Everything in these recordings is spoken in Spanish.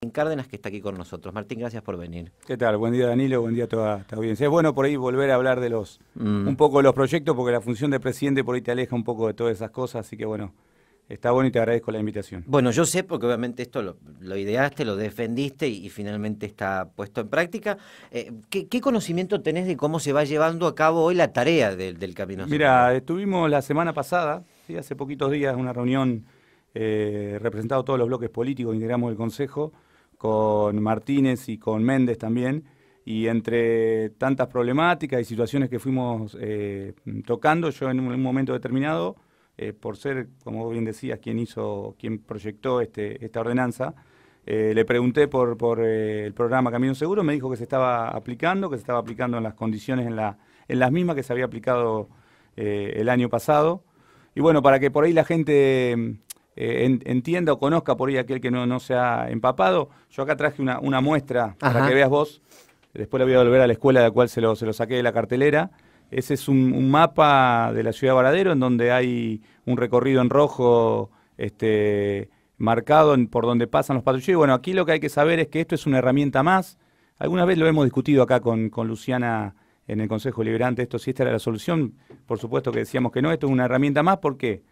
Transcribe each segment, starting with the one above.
Martín Cárdenas, que está aquí con nosotros. Martín, gracias por venir. ¿Qué tal? Buen día, Danilo. Buen día a toda la audiencia. Es bueno por ahí volver a hablar de los mm. un poco de los proyectos, porque la función de presidente por ahí te aleja un poco de todas esas cosas. Así que bueno, está bueno y te agradezco la invitación. Bueno, yo sé, porque obviamente esto lo, ideaste, lo defendiste y, finalmente está puesto en práctica. Eh, ¿qué, conocimiento tenés de cómo se va llevando a cabo hoy la tarea del camino? Mira, estuvimos la semana pasada, ¿sí? hace poquitos días, una reunión. Eh, representado todos los bloques políticos, integramos el Consejo, con Martínez y con Méndez también. Y entre tantas problemáticas y situaciones que fuimos eh, tocando, yo en un, momento determinado, eh, por ser, como bien decías, quien hizo, quien proyectó este, esta ordenanza, eh, le pregunté por, por el programa Camino Seguro, me dijo que se estaba aplicando, que se estaba aplicando en las condiciones, en, la, en las mismas que se había aplicado el año pasado. Y bueno, para que por ahí la gente eh, entienda o conozca por ahí aquel que no, se ha empapado. Yo acá traje una, muestra para que veas vos. Después la voy a volver a la escuela de la cual se lo, saqué de la cartelera. Ese es un, mapa de la ciudad de Varadero en donde hay un recorrido en rojo este, marcado por donde pasan los patrulleros. bueno, aquí lo que hay que saber es que esto es una herramienta más. Alguna vez lo hemos discutido acá con, Luciana en el Consejo Liberante, esto si esta era la solución, por supuesto que decíamos que no, esto es una herramienta más, Porque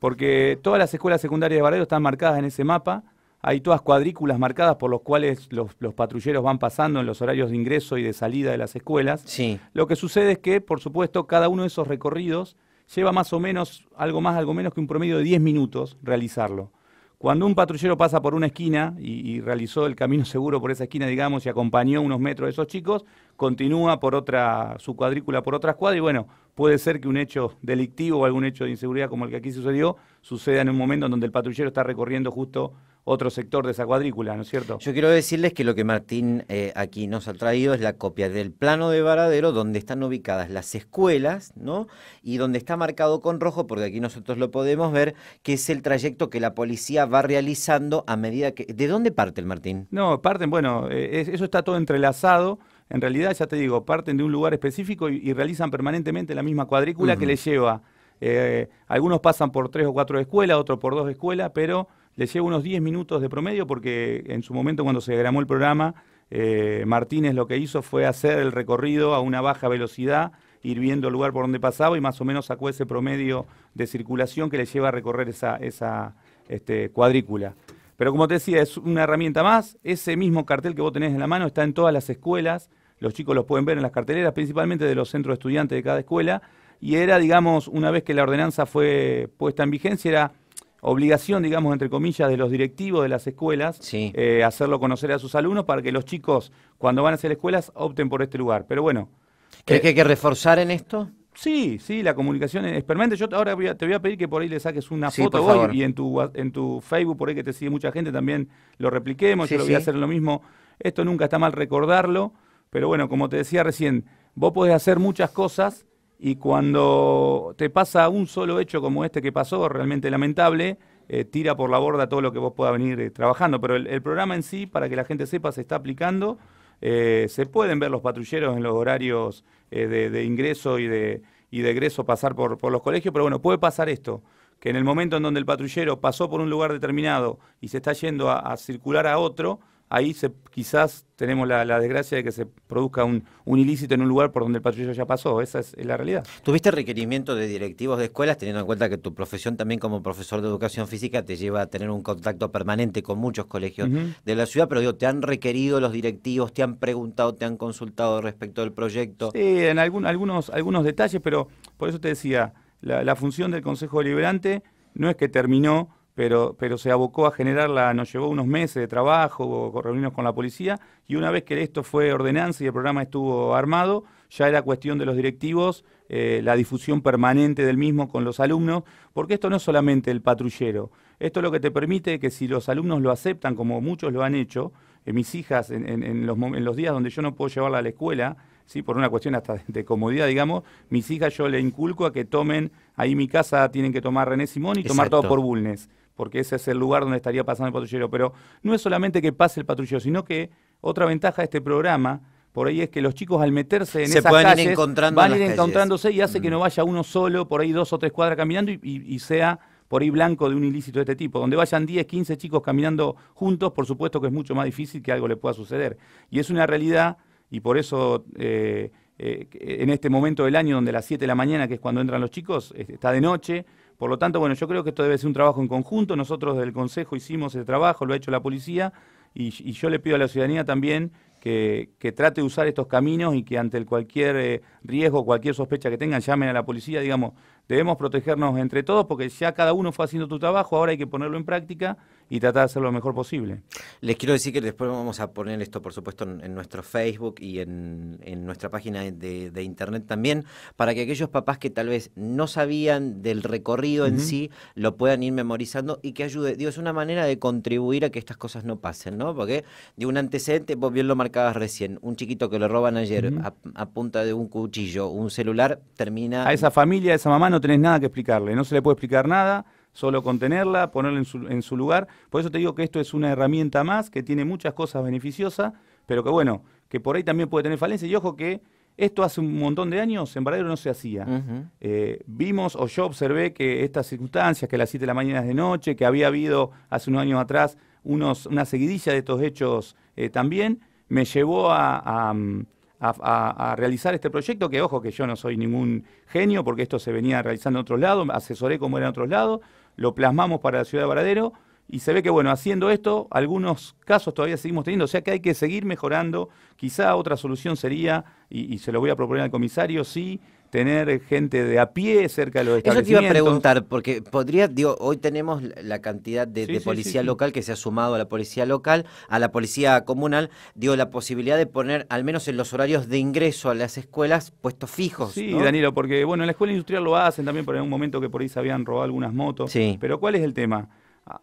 porque todas las escuelas secundarias de Barredo están marcadas en ese mapa, hay todas cuadrículas marcadas por los cuales los, patrulleros van pasando en los horarios de ingreso y de salida de las escuelas. Sí. Lo que sucede es que, por supuesto, cada uno de esos recorridos lleva más o menos, algo más, algo menos que un promedio de 10 minutos realizarlo. Cuando un patrullero pasa por una esquina y, realizó el camino seguro por esa esquina, digamos, y acompañó unos metros de esos chicos, continúa por otra, su cuadrícula por otra escuadra y bueno, puede ser que un hecho delictivo o algún hecho de inseguridad como el que aquí sucedió suceda en un momento en donde el patrullero está recorriendo justo otro sector de esa cuadrícula, ¿no es cierto? Yo quiero decirles que lo que Martín eh, aquí nos ha traído es la copia del plano de Varadero donde están ubicadas las escuelas, ¿no? Y donde está marcado con rojo, porque aquí nosotros lo podemos ver, que es el trayecto que la policía va realizando a medida que... ¿De dónde parte el Martín? No, parten, bueno, eh, eso está todo entrelazado. En realidad, ya te digo, parten de un lugar específico y, realizan permanentemente la misma cuadrícula que les lleva. Eh, algunos pasan por tres o cuatro escuelas, otros por dos escuelas, pero le lleva unos 10 minutos de promedio porque en su momento cuando se grabó el programa, eh, Martínez lo que hizo fue hacer el recorrido a una baja velocidad, ir viendo el lugar por donde pasaba y más o menos sacó ese promedio de circulación que le lleva a recorrer esa, este, cuadrícula. Pero como te decía, es una herramienta más. Ese mismo cartel que vos tenés en la mano está en todas las escuelas. Los chicos los pueden ver en las carteleras, principalmente de los centros de estudiantes de cada escuela. Y era, digamos, una vez que la ordenanza fue puesta en vigencia, era obligación, digamos, entre comillas, de los directivos de las escuelas, eh, hacerlo conocer a sus alumnos para que los chicos, cuando van a hacer escuelas, opten por este lugar. Pero bueno. ¿Crees eh, que hay que reforzar en esto? Sí, sí, la comunicación es Yo ahora te voy a pedir que por ahí le saques una foto hoy y en tu, en tu Facebook, por ahí que te sigue mucha gente, también lo repliquemos. Yo lo voy a hacer lo mismo. Esto nunca está mal recordarlo, pero bueno, como te decía recién, vos podés hacer muchas cosas y cuando te pasa un solo hecho como este que pasó, realmente lamentable, eh, tira por la borda todo lo que vos puedas venir eh, trabajando. Pero el, programa en sí, para que la gente sepa, se está aplicando. Eh, se pueden ver los patrulleros en los horarios de, ingreso y de, egreso pasar por, los colegios, pero bueno, puede pasar esto que en el momento en donde el patrullero pasó por un lugar determinado y se está yendo a circular a otro, ahí se, quizás tenemos la, desgracia de que se produzca un, ilícito en un lugar por donde el patrullero ya pasó. Esa es la realidad. ¿Tuviste requerimiento de directivos de escuelas, teniendo en cuenta que tu profesión también como profesor de educación física te lleva a tener un contacto permanente con muchos colegios de la ciudad? Pero digo, ¿te han requerido los directivos, te han preguntado, te han consultado respecto del proyecto? Sí, en algún, algunos, algunos detalles, pero por eso te decía, la, la función del Consejo Deliberante no es que terminó pero, se abocó a generarla, nos llevó unos meses de trabajo, reunirnos con la policía, y una vez que esto fue ordenanza y el programa estuvo armado, ya era cuestión de los directivos eh, la difusión permanente del mismo con los alumnos, porque esto no es solamente el patrullero, esto es lo que te permite que si los alumnos lo aceptan, como muchos lo han hecho, eh, mis hijas en, los, días donde yo no puedo llevarla a la escuela, ¿sí? por una cuestión hasta de comodidad, digamos, mis hijas yo le inculco a que tomen, ahí mi casa tienen que tomar René Simón y tomar todo por Bulnes porque ese es el lugar donde estaría pasando el patrullero. Pero no es solamente que pase el patrullero, sino que otra ventaja de este programa por ahí es que los chicos al meterse en Se esas calles van a ir encontrándose y hace que mm. no vaya uno solo, por ahí dos o tres cuadras caminando y, sea por ahí blanco de un ilícito de este tipo. Donde vayan 10, 15 chicos caminando juntos, por supuesto que es mucho más difícil que algo le pueda suceder. Y es una realidad y por eso... Eh, eh, en este momento del año donde a las 7 de la mañana, que es cuando entran los chicos, está de noche, por lo tanto, bueno, yo creo que esto debe ser un trabajo en conjunto. Nosotros del Consejo hicimos el trabajo, lo ha hecho la policía, y, yo le pido a la ciudadanía también que, que, trate de usar estos caminos y que ante cualquier eh, riesgo, cualquier sospecha que tengan, llamen a la policía, digamos, debemos protegernos entre todos porque ya cada uno fue haciendo tu trabajo, ahora hay que ponerlo en práctica y tratar de hacer lo mejor posible. Les quiero decir que después vamos a poner esto, por supuesto, en, nuestro Facebook y en, nuestra página de, Internet también, para que aquellos papás que tal vez no sabían del recorrido en sí, lo puedan ir memorizando y que ayude. Digo, es una manera de contribuir a que estas cosas no pasen, ¿no? Porque de un antecedente, vos bien lo marcabas recién, un chiquito que lo roban ayer a, a, punta de un cuchillo, un celular, termina... A esa familia, a esa mamá no tenés nada que explicarle, no se le puede explicar nada solo contenerla, ponerla en su, lugar. Por eso te digo que esto es una herramienta más que tiene muchas cosas beneficiosas, pero que bueno, que por ahí también puede tener falencia. Y ojo que esto hace un montón de años en verdadero no se hacía. Eh, vimos o yo observé que estas circunstancias, que las 7 de la mañana es de noche, que había habido hace unos años atrás una seguidilla de estos hechos eh, también, me llevó a, a, realizar este proyecto, que ojo que yo no soy ningún genio, porque esto se venía realizando en otros lados, asesoré cómo era en otros lados, lo plasmamos para la ciudad de Varadero y se ve que, bueno, haciendo esto, algunos casos todavía seguimos teniendo, o sea que hay que seguir mejorando. Quizá otra solución sería, y, se lo voy a proponer al comisario, sí, si tener gente de a pie cerca de los Eso te iba a preguntar, porque podría, hoy tenemos la cantidad de, policía local que se ha sumado a la policía local, a la policía comunal, dio la posibilidad de poner, al menos en los horarios de ingreso a las escuelas, puestos fijos. Sí, Danilo, porque, bueno, en la escuela industrial lo hacen también, por un momento que por ahí se habían robado algunas motos. Pero ¿cuál es el tema?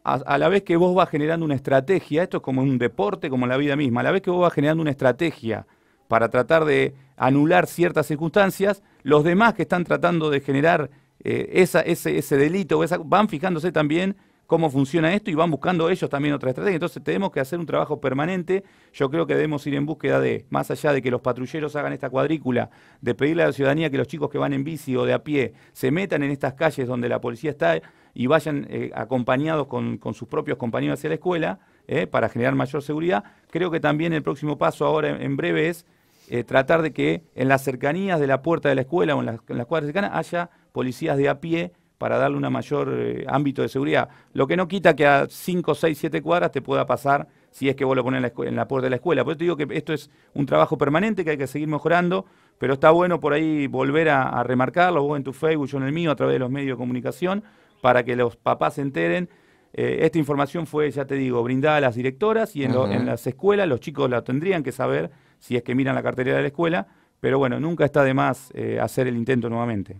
A, la vez que vos vas generando una estrategia, esto es como un deporte, como la vida misma, a la vez que vos vas generando una estrategia para tratar de anular ciertas circunstancias, los demás que están tratando de generar eh, ese, delito, van fijándose también cómo funciona esto y van buscando ellos también otra estrategia. Entonces tenemos que hacer un trabajo permanente. Yo creo que debemos ir en búsqueda de, más allá de que los patrulleros hagan esta cuadrícula, de pedirle a la ciudadanía que los chicos que van en bici o de a pie se metan en estas calles donde la policía está y vayan eh, acompañados con, sus propios compañeros hacia la escuela. Eh, para generar mayor seguridad. Creo que también el próximo paso ahora en breve es eh, tratar de que en las cercanías de la puerta de la escuela o en las, cuadras cercanas haya policías de a pie para darle un mayor eh, ámbito de seguridad. Lo que no quita que a 5, 6, 7 cuadras te pueda pasar si es que vos lo pones en la, puerta de la escuela. Por eso te digo que esto es un trabajo permanente que hay que seguir mejorando, pero está bueno por ahí volver a, remarcarlo, vos en tu Facebook, yo en el mío, a través de los medios de comunicación, para que los papás se enteren. Eh, esta información fue, ya te digo, brindada a las directoras y en, en las escuelas los chicos la tendrían que saber si es que miran la cartera de la escuela, pero bueno, nunca está de más eh, hacer el intento nuevamente.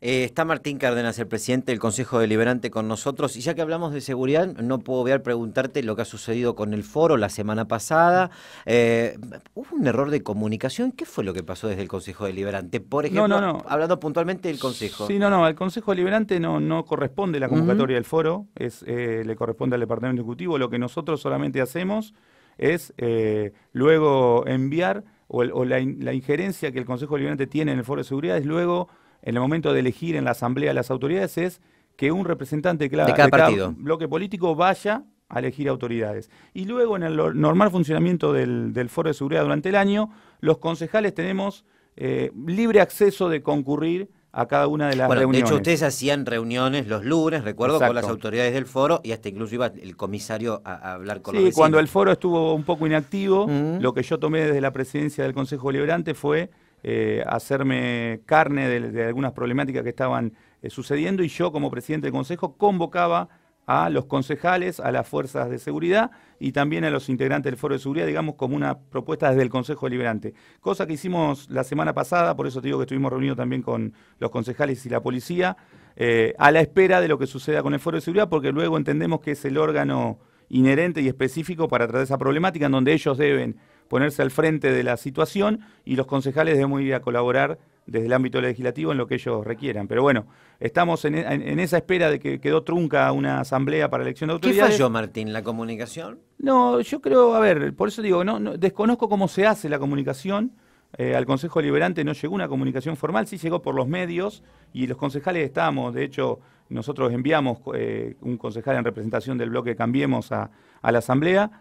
Eh, está Martín Cárdenas, el presidente del Consejo Deliberante, con nosotros. Y ya que hablamos de seguridad, no puedo obviar preguntarte lo que ha sucedido con el foro la semana pasada. Eh, ¿Hubo un error de comunicación? ¿Qué fue lo que pasó desde el Consejo Deliberante? Por ejemplo, hablando puntualmente del Consejo. Sí, no, no, al Consejo Deliberante no, no corresponde la convocatoria del foro, le corresponde al Departamento Ejecutivo. Lo que nosotros solamente hacemos es eh, luego enviar, o, la, injerencia que el Consejo Liberante tiene en el Foro de Seguridad es luego, en el momento de elegir en la Asamblea las autoridades, es que un representante claro, de, cada, bloque político vaya a elegir autoridades. Y luego, en el normal funcionamiento del, Foro de Seguridad durante el año, los concejales tenemos eh, libre acceso de concurrir a cada una de las reuniones. De hecho, ustedes hacían reuniones los lunes, recuerdo, con las autoridades del foro y hasta incluso iba el comisario a, hablar con sí, los vecinos. cuando el foro estuvo un poco inactivo, lo que yo tomé desde la presidencia del Consejo Liberante fue eh, hacerme carne de, algunas problemáticas que estaban eh, sucediendo y yo, como presidente del Consejo, convocaba a los concejales, a las fuerzas de seguridad y también a los integrantes del foro de seguridad, digamos, como una propuesta desde el Consejo Deliberante. Cosa que hicimos la semana pasada, por eso te digo que estuvimos reunidos también con los concejales y la policía, eh, a la espera de lo que suceda con el foro de seguridad, porque luego entendemos que es el órgano inherente y específico para tratar esa problemática en donde ellos deben ponerse al frente de la situación y los concejales deben ir a colaborar desde el ámbito legislativo en lo que ellos requieran. Pero bueno, estamos en, esa espera de que quedó trunca una asamblea para elección de autoridades. ¿Qué falló, Martín? ¿La comunicación? No, yo creo, a ver, por eso digo, no, desconozco cómo se hace la comunicación. Eh, al Consejo Liberante no llegó una comunicación formal, sí llegó por los medios y los concejales estábamos, de hecho, nosotros enviamos eh, un concejal en representación del bloque Cambiemos a la Asamblea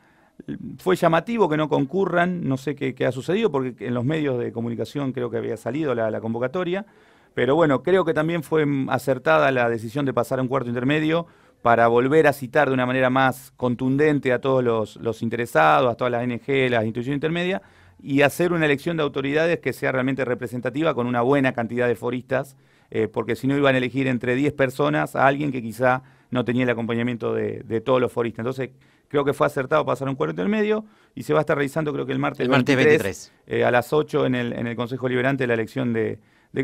fue llamativo que no concurran, no sé qué, ha sucedido, porque en los medios de comunicación creo que había salido la, convocatoria, pero bueno, creo que también fue acertada la decisión de pasar a un cuarto intermedio para volver a citar de una manera más contundente a todos los, interesados, a todas las NG, las instituciones intermedias, y hacer una elección de autoridades que sea realmente representativa con una buena cantidad de foristas, eh, porque si no iban a elegir entre 10 personas a alguien que quizá no tenía el acompañamiento de, todos los foristas. Entonces, creo que fue acertado pasar un cuarto medio y se va a estar realizando creo que el martes, 23, eh, a las 8 en el, en el Consejo Liberante la elección de,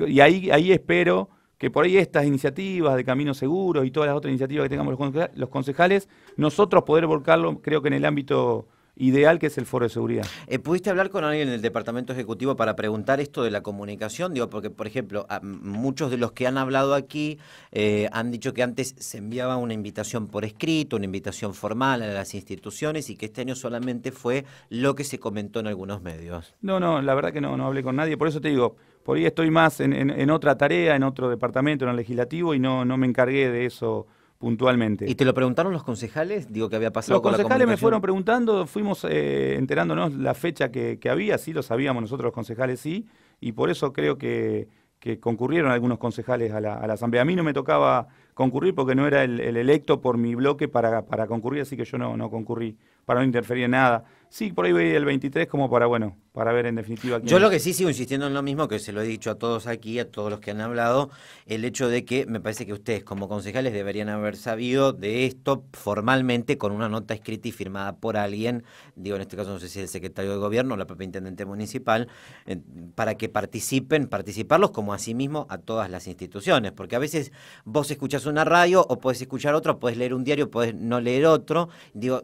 y ahí, ahí espero que por ahí estas iniciativas de Camino Seguros y todas las otras iniciativas que tengamos los concejales, nosotros poder volcarlo creo que en el ámbito ideal que es el foro de seguridad. Eh, ¿Pudiste hablar con alguien del departamento ejecutivo para preguntar esto de la comunicación? Digo, porque, por ejemplo, muchos de los que han hablado aquí eh, han dicho que antes se enviaba una invitación por escrito, una invitación formal a las instituciones y que este año solamente fue lo que se comentó en algunos medios. No, no, la verdad que no, no hablé con nadie. Por eso te digo, por ahí estoy más en, otra tarea, en otro departamento, en el legislativo y no me encargué de eso puntualmente. ¿Y te lo preguntaron los concejales? Digo, que había pasado los concejales me fueron preguntando, fuimos eh, enterándonos la fecha que, había, sí lo sabíamos nosotros los concejales, sí, y por eso creo que, que concurrieron algunos concejales a la, asamblea. A mí no me tocaba concurrir porque no era el, electo por mi bloque para, concurrir, así que yo no, no concurrí, para no interferir en nada. Sí, por ahí voy el 23 como para, bueno, para ver en definitiva. Yo lo que sí sigo insistiendo en lo mismo, que se lo he dicho a todos aquí, a todos los que han hablado, el hecho de que me parece que ustedes como concejales deberían haber sabido de esto formalmente con una nota escrita y firmada por alguien, digo en este caso no sé si el secretario de gobierno o la propia intendente municipal, eh, para que participen, participarlos como a sí mismo a todas las instituciones, porque a veces vos escuchás una radio o puedes escuchar otra, puedes leer un diario, podés no leer otro, digo,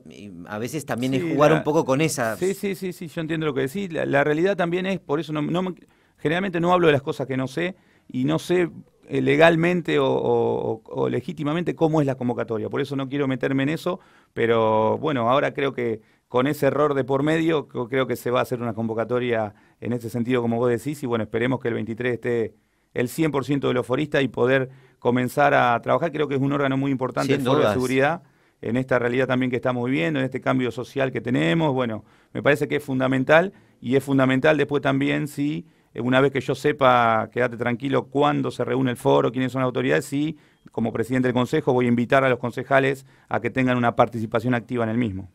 a veces también es jugar un poco con Sí, sí, sí, sí, yo entiendo lo que decís. La, realidad también es, por eso no, generalmente no hablo de las cosas que no sé y no sé eh, legalmente o, legítimamente cómo es la convocatoria. Por eso no quiero meterme en eso, pero bueno, ahora creo que con ese error de por medio, creo que se va a hacer una convocatoria en ese sentido, como vos decís, y bueno, esperemos que el 23 esté el 100% de los foristas y poder comenzar a trabajar. Creo que es un órgano muy importante en de seguridad en esta realidad también que estamos viviendo, en este cambio social que tenemos. Bueno, me parece que es fundamental y es fundamental después también si, eh, una vez que yo sepa, quédate tranquilo, cuándo se reúne el foro, quiénes son las autoridades, si como presidente del Consejo voy a invitar a los concejales a que tengan una participación activa en el mismo.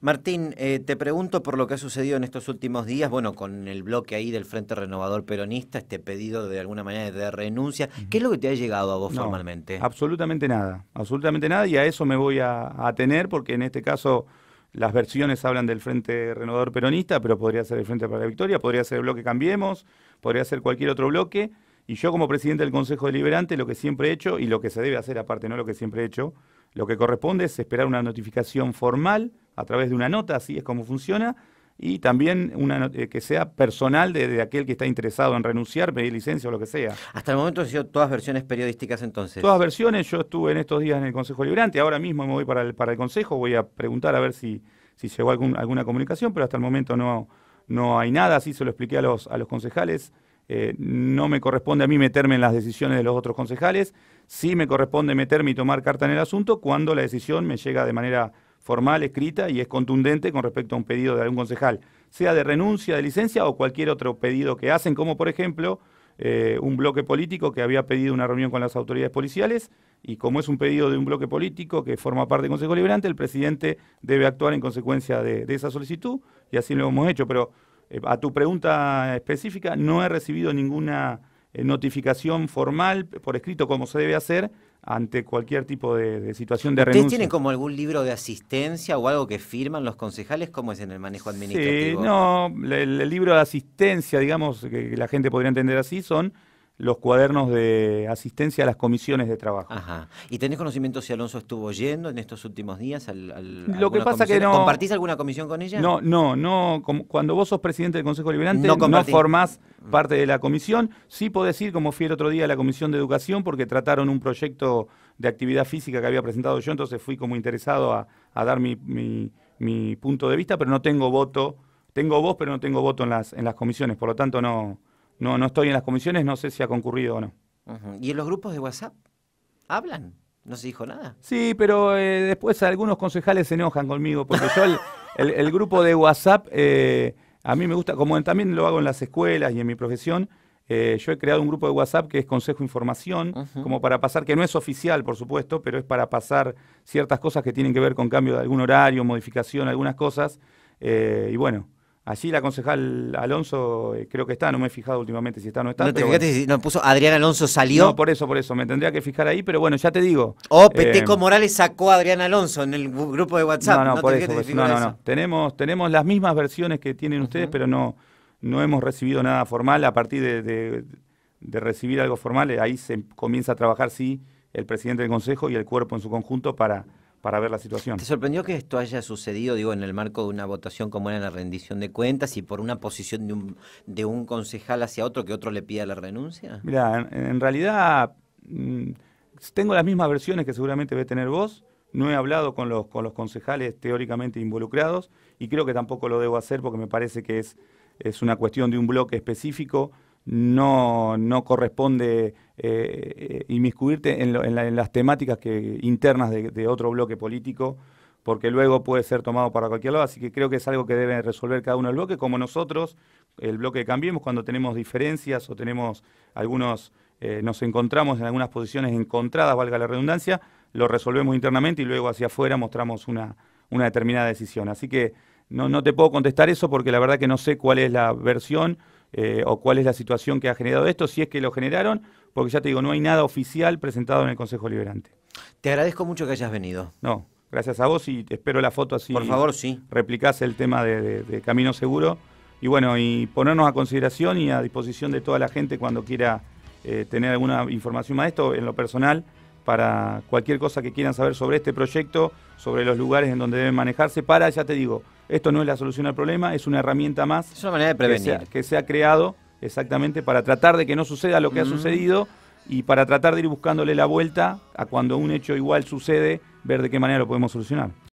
Martín, eh, te pregunto por lo que ha sucedido en estos últimos días, bueno, con el bloque ahí del Frente Renovador Peronista, este pedido de alguna manera de renuncia. ¿Qué es lo que te ha llegado a vos formalmente? Absolutamente nada, absolutamente nada, y a eso me voy a, atener porque en este caso las versiones hablan del Frente Renovador Peronista, pero podría ser el Frente para la Victoria, podría ser el bloque Cambiemos, podría ser cualquier otro bloque. Y yo como presidente del Consejo Deliberante lo que siempre he hecho y lo que se debe hacer aparte, no lo que siempre he hecho, lo que corresponde es esperar una notificación formal a través de una nota, así es como funciona, y también una eh, que sea personal de, aquel que está interesado en renunciar, pedir licencia o lo que sea. Hasta el momento han sido todas versiones periodísticas entonces. Todas versiones, yo estuve en estos días en el Consejo Deliberante, ahora mismo me voy para el, Consejo, voy a preguntar a ver si, si llegó alguna comunicación, pero hasta el momento no, hay nada, así se lo expliqué a los, a los concejales eh, no me corresponde a mí meterme en las decisiones de los otros concejales, sí me corresponde meterme y tomar carta en el asunto cuando la decisión me llega de manera formal, escrita y es contundente con respecto a un pedido de algún concejal, sea de renuncia, de licencia o cualquier otro pedido que hacen, como por ejemplo eh, un bloque político que había pedido una reunión con las autoridades policiales y como es un pedido de un bloque político que forma parte del Consejo Liberante, el presidente debe actuar en consecuencia de, de esa solicitud y así lo hemos hecho, pero eh, a tu pregunta específica, no he recibido ninguna eh, notificación formal por escrito como se debe hacer ante cualquier tipo de, situación de ¿Ustedes tienen como algún libro de asistencia o algo que firman los concejales? ¿Cómo es en el manejo administrativo? no, el libro de asistencia, digamos, que la gente podría entender así, son los cuadernos de asistencia a las comisiones de trabajo. Ajá. ¿Y tenés conocimiento si Alonso estuvo yendo en estos últimos días al, Lo que pasa que no compartís alguna comisión con ella? No, no, no, cuando vos sos presidente del Consejo Liberante no, formás mm. parte de la comisión, sí puedo decir como fui el otro día a la Comisión de Educación porque trataron un proyecto de actividad física que había presentado yo, entonces fui como interesado a, dar mi, punto de vista, pero no tengo voto, tengo voz, pero no tengo voto en las comisiones, por lo tanto no no, no estoy en las comisiones, no sé si ha concurrido o no. ¿Y en los grupos de WhatsApp? ¿Hablan? ¿No se dijo nada? Sí, pero eh, después algunos concejales se enojan conmigo porque yo el, grupo de WhatsApp, eh, a mí me gusta, como también lo hago en las escuelas y en mi profesión, eh, yo he creado un grupo de WhatsApp que es Consejo Información, como para pasar, que no es oficial, por supuesto, pero es para pasar ciertas cosas que tienen que ver con cambio de algún horario, modificación, algunas cosas. y bueno, Allí la concejal Alonso eh, creo que está, no me he fijado últimamente si está o no está. No te fijaste si no puso Adrián Alonso salió. No, por eso, por eso, me tendría que fijar ahí, pero bueno, ya te digo. O Peteco eh, Morales sacó a Adrián Alonso en el grupo de WhatsApp. No, no, por, eso, No, Tenemos, tenemos las mismas versiones que tienen ustedes, pero no, no hemos recibido nada formal. A partir de, de, de recibir algo formal, eh, ahí se comienza a trabajar, sí, el presidente del consejo y el cuerpo en su conjunto para para ver la situación. ¿Te sorprendió que esto haya sucedido, digo, en el marco de una votación como era la rendición de cuentas y por una posición de un, concejal hacia otro que otro le pida la renuncia? Mira, en, realidad mm, tengo las mismas versiones que seguramente debe tener vos. No he hablado con los, concejales teóricamente involucrados y creo que tampoco lo debo hacer porque me parece que es, una cuestión de un bloque específico. no corresponde eh, eh, inmiscuirte en, las temáticas que, internas de, otro bloque político, porque luego puede ser tomado para cualquier lado. Así que creo que es algo que debe resolver cada uno del bloque, como nosotros, el bloque de Cambiemos, cuando tenemos diferencias o tenemos algunos, eh, nos encontramos en algunas posiciones encontradas, valga la redundancia, lo resolvemos internamente y luego hacia afuera mostramos una, determinada decisión. Así que no, no te puedo contestar eso porque la verdad que no sé cuál es la versión eh, o cuál es la situación que ha generado esto, si es que lo generaron porque ya te digo, no hay nada oficial presentado en el Consejo Liberante. Te agradezco mucho que hayas venido. No, gracias a vos y espero la foto así. Por favor, sí. Replicás el tema de, Camino Seguro y bueno, y ponernos a consideración y a disposición de toda la gente cuando quiera eh, tener alguna información más esto, en lo personal, para cualquier cosa que quieran saber sobre este proyecto, sobre los lugares en donde deben manejarse, para, ya te digo, esto no es la solución al problema, es una herramienta más. Es una manera de prevenir. Que se ha creado exactamente para tratar de que no suceda lo que ha mm. sucedido y para tratar de ir buscándole la vuelta a cuando un hecho igual sucede, ver de qué manera lo podemos solucionar.